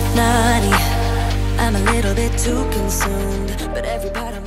bit naughty. I'm a little bit too consumed, but every part of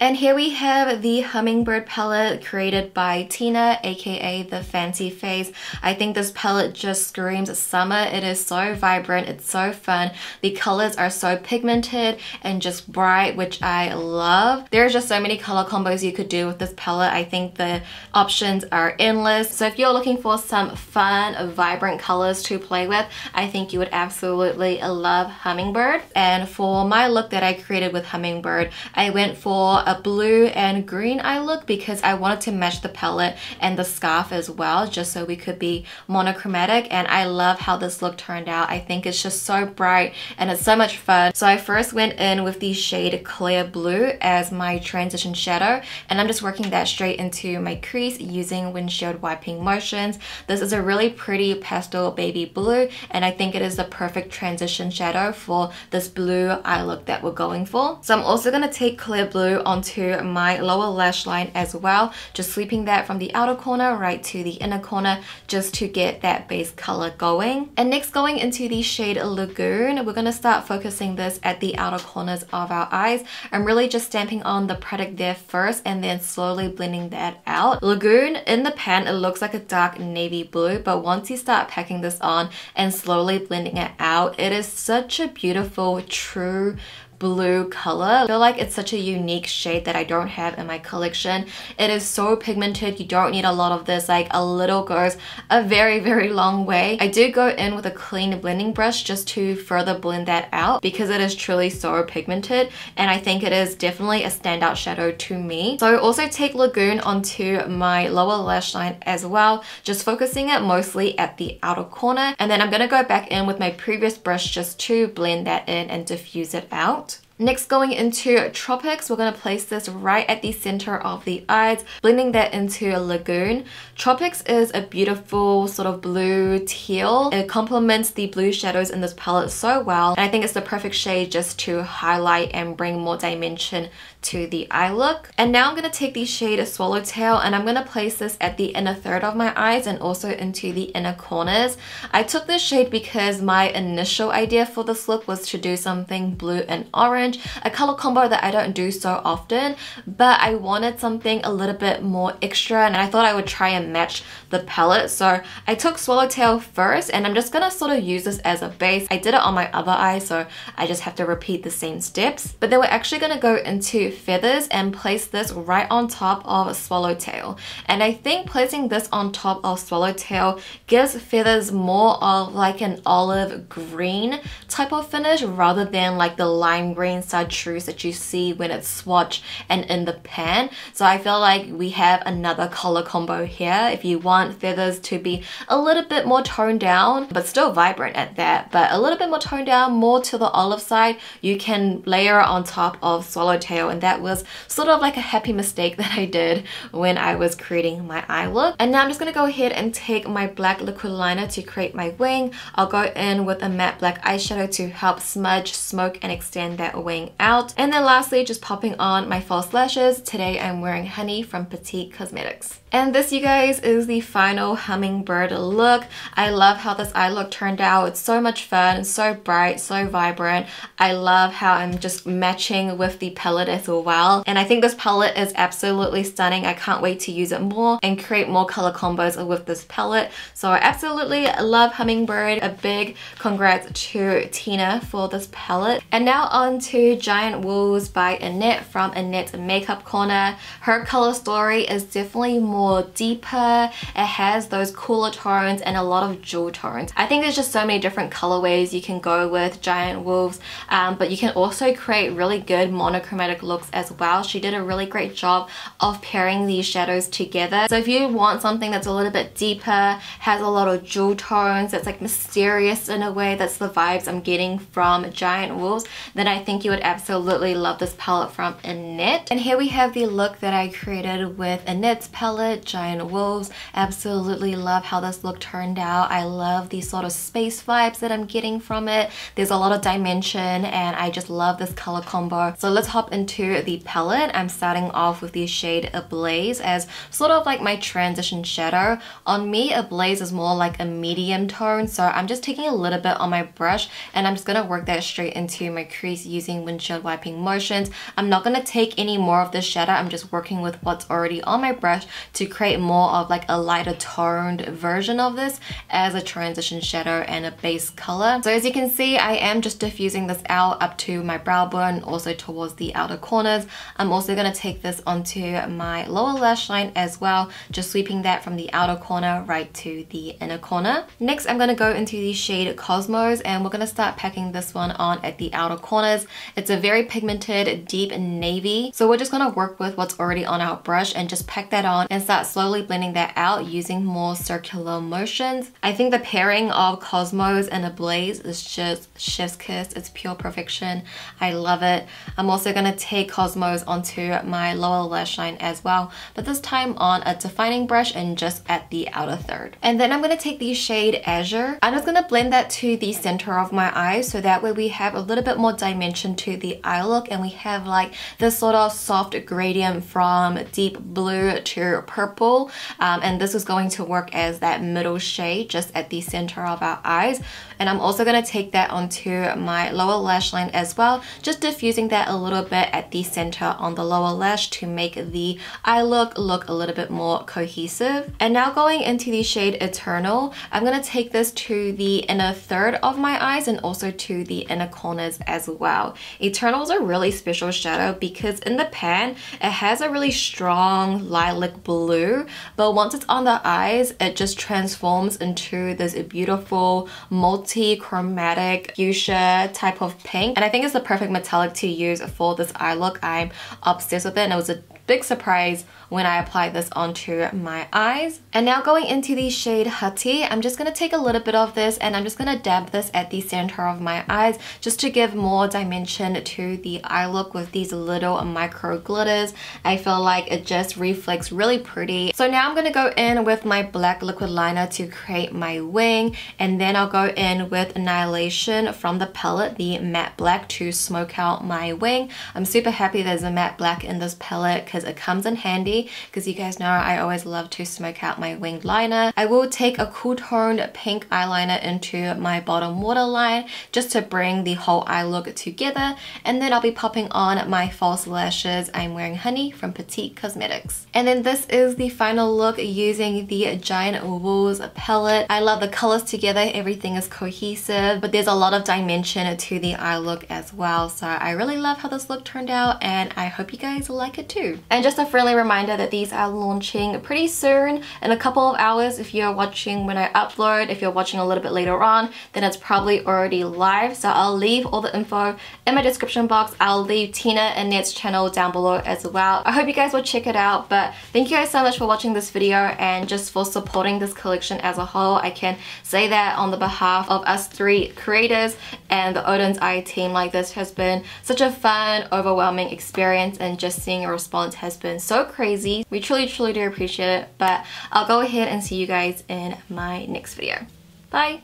and here we have the hummingbird palette created by Tina, aka the Fancy Face. I think this palette just screams summer. It is so vibrant, it's so fun. The colors are so pigmented and just bright, which I love. There's just so many color combos you could do with this palette. I think the options are endless. So if you're looking for some fun, vibrant colors to play with, I think you would absolutely love Hummingbird. And for my look that I created with Hummingbird, I went for a blue and green eye look because I wanted to match the palette and the scarf as well just so we could be monochromatic and I love how this look turned out. I think it's just so bright and it's so much fun. So I first went in with the shade Clear Blue as my transition shadow and I'm just working that straight into my crease using windshield wiping motions. This is a really pretty pastel baby blue and I think it is the perfect transition shadow for this blue eye look that we're going for. So I'm also going to take Clear Blue on onto my lower lash line as well, just sweeping that from the outer corner right to the inner corner just to get that base color going. And next going into the shade Lagoon, we're gonna start focusing this at the outer corners of our eyes. I'm really just stamping on the product there first and then slowly blending that out. Lagoon in the pan, it looks like a dark navy blue, but once you start packing this on and slowly blending it out, it is such a beautiful, true blue color. I feel like it's such a unique shade that I don't have in my collection. It is so pigmented. You don't need a lot of this. Like a little goes a very, very long way. I do go in with a clean blending brush just to further blend that out because it is truly so pigmented. And I think it is definitely a standout shadow to me. So I also take Lagoon onto my lower lash line as well. Just focusing it mostly at the outer corner. And then I'm going to go back in with my previous brush just to blend that in and diffuse it out. Next, going into Tropics, we're going to place this right at the center of the eyes, blending that into a Lagoon. Tropics is a beautiful sort of blue teal. It complements the blue shadows in this palette so well, and I think it's the perfect shade just to highlight and bring more dimension to the eye look. And now I'm going to take the shade Swallowtail and I'm going to place this at the inner third of my eyes and also into the inner corners. I took this shade because my initial idea for this look was to do something blue and orange, a color combo that I don't do so often, but I wanted something a little bit more extra and I thought I would try and match the palette. So I took Swallowtail first and I'm just going to sort of use this as a base. I did it on my other eye so I just have to repeat the same steps. But then we're actually going to go into feathers and place this right on top of swallowtail. And I think placing this on top of swallowtail gives feathers more of like an olive green type of finish rather than like the lime green chartreuse that you see when it's swatched and in the pan. So I feel like we have another color combo here if you want feathers to be a little bit more toned down but still vibrant at that but a little bit more toned down more to the olive side you can layer on top of swallowtail and that was sort of like a happy mistake that I did when I was creating my eye look. And now I'm just gonna go ahead and take my black liquid liner to create my wing. I'll go in with a matte black eyeshadow to help smudge, smoke, and extend that wing out. And then lastly, just popping on my false lashes. Today I'm wearing Honey from Petite Cosmetics. And this, you guys, is the final hummingbird look. I love how this eye look turned out. It's so much fun, so bright, so vibrant. I love how I'm just matching with the palette as well well. And I think this palette is absolutely stunning. I can't wait to use it more and create more color combos with this palette. So I absolutely love Hummingbird. A big congrats to Tina for this palette. And now on to Giant Wolves by Annette from Annette Makeup Corner. Her color story is definitely more deeper. It has those cooler tones and a lot of jewel tones. I think there's just so many different colorways you can go with Giant Wolves, um, but you can also create really good monochromatic looks looks as well. She did a really great job of pairing these shadows together. So if you want something that's a little bit deeper, has a lot of jewel tones, that's like mysterious in a way, that's the vibes I'm getting from Giant Wolves, then I think you would absolutely love this palette from Annette. And here we have the look that I created with Annette's palette, Giant Wolves. Absolutely love how this look turned out. I love the sort of space vibes that I'm getting from it. There's a lot of dimension and I just love this color combo. So let's hop into to the palette, I'm starting off with the shade Ablaze as sort of like my transition shadow. On me, Ablaze is more like a medium tone, so I'm just taking a little bit on my brush and I'm just gonna work that straight into my crease using windshield wiping motions. I'm not gonna take any more of this shadow, I'm just working with what's already on my brush to create more of like a lighter toned version of this as a transition shadow and a base color. So as you can see, I am just diffusing this out up to my brow bone, also towards the outer corner corners. I'm also going to take this onto my lower lash line as well, just sweeping that from the outer corner right to the inner corner. Next, I'm going to go into the shade Cosmos and we're going to start packing this one on at the outer corners. It's a very pigmented, deep navy. So we're just going to work with what's already on our brush and just pack that on and start slowly blending that out using more circular motions. I think the pairing of Cosmos and a blaze is just chef's kiss. It's pure perfection. I love it. I'm also going to take Cosmos onto my lower lash line as well, but this time on a defining brush and just at the outer third. And then I'm going to take the shade Azure. I'm just going to blend that to the center of my eye so that way we have a little bit more dimension to the eye look and we have like this sort of soft gradient from deep blue to purple um, and this is going to work as that middle shade just at the center of our eyes and I'm also going to take that onto my lower lash line as well just diffusing that a little bit at the center on the lower lash to make the eye look look a little bit more cohesive. And now going into the shade Eternal, I'm going to take this to the inner third of my eyes and also to the inner corners as well. Eternal is a really special shadow because in the pan, it has a really strong lilac blue, but once it's on the eyes, it just transforms into this beautiful multi-chromatic fuchsia type of pink. And I think it's the perfect metallic to use for this eye look look, I'm obsessed with it. And it was a Big surprise when I apply this onto my eyes. And now going into the shade Hutty, I'm just going to take a little bit of this and I'm just going to dab this at the center of my eyes just to give more dimension to the eye look with these little micro glitters. I feel like it just reflects really pretty. So now I'm going to go in with my black liquid liner to create my wing and then I'll go in with Annihilation from the palette, the matte black to smoke out my wing. I'm super happy there's a matte black in this palette because it comes in handy because you guys know I always love to smoke out my winged liner. I will take a cool toned pink eyeliner into my bottom waterline just to bring the whole eye look together and then I'll be popping on my false lashes. I'm wearing Honey from Petite Cosmetics. And then this is the final look using the Giant Wools palette. I love the colors together, everything is cohesive but there's a lot of dimension to the eye look as well so I really love how this look turned out and I hope you guys like it too. And just a friendly reminder that these are launching pretty soon in a couple of hours if you're watching when I upload. If you're watching a little bit later on then it's probably already live so I'll leave all the info in my description box. I'll leave Tina and Ned's channel down below as well. I hope you guys will check it out but thank you guys so much for watching this video and just for supporting this collection as a whole. I can say that on the behalf of us three creators and the Odin's Eye team like this has been such a fun overwhelming experience and just seeing a response month has been so crazy. We truly, truly do appreciate it. But I'll go ahead and see you guys in my next video. Bye!